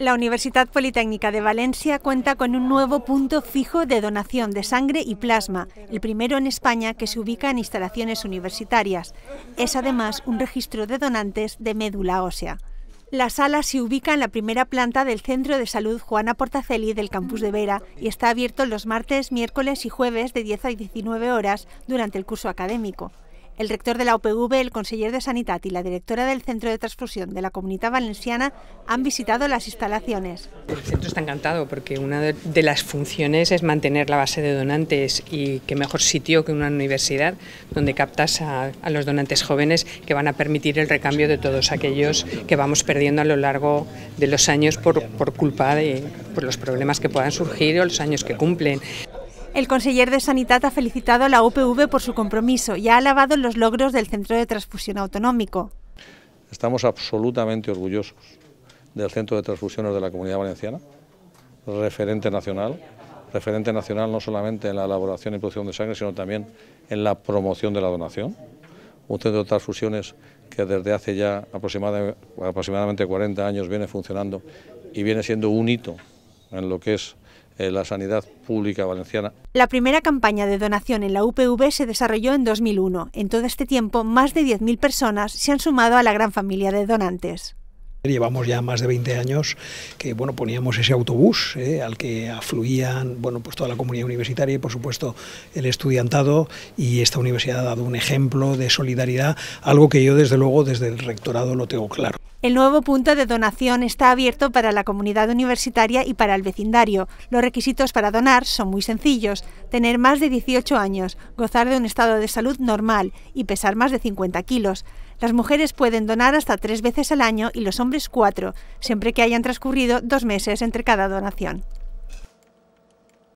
La Universidad Politécnica de Valencia cuenta con un nuevo punto fijo de donación de sangre y plasma, el primero en España que se ubica en instalaciones universitarias. Es además un registro de donantes de médula ósea. La sala se ubica en la primera planta del Centro de Salud Juana Portaceli del campus de Vera y está abierto los martes, miércoles y jueves de 10 a 19 horas durante el curso académico. El rector de la OPV, el conseller de Sanitat y la directora del Centro de Transfusión de la Comunidad Valenciana han visitado las instalaciones. El centro está encantado porque una de las funciones es mantener la base de donantes y qué mejor sitio que una universidad donde captas a, los donantes jóvenes que van a permitir el recambio de todos aquellos que vamos perdiendo a lo largo de los años por, culpa de por los problemas que puedan surgir o los años que cumplen. El conseller de Sanitat ha felicitado a la UPV por su compromiso y ha alabado los logros del Centro de Transfusión Autonómico. Estamos absolutamente orgullosos del Centro de Transfusiones de la Comunidad Valenciana, referente nacional, referente nacional no solamente en la elaboración y producción de sangre, sino también en la promoción de la donación. Un centro de transfusiones que desde hace ya aproximadamente 40 años viene funcionando y viene siendo un hito en lo que es la sanidad pública valenciana. La primera campaña de donación en la UPV se desarrolló en 2001. En todo este tiempo, más de 10.000 personas se han sumado a la gran familia de donantes. Llevamos ya más de 20 años que bueno, poníamos ese autobús ¿eh? al que afluían bueno, pues toda la comunidad universitaria y por supuesto el estudiantado y esta universidad ha dado un ejemplo de solidaridad, algo que yo desde luego desde el rectorado lo tengo claro. El nuevo punto de donación está abierto para la comunidad universitaria y para el vecindario. Los requisitos para donar son muy sencillos. Tener más de 18 años, gozar de un estado de salud normal y pesar más de 50 kilos. Las mujeres pueden donar hasta tres veces al año y los hombres cuatro, siempre que hayan transcurrido dos meses entre cada donación.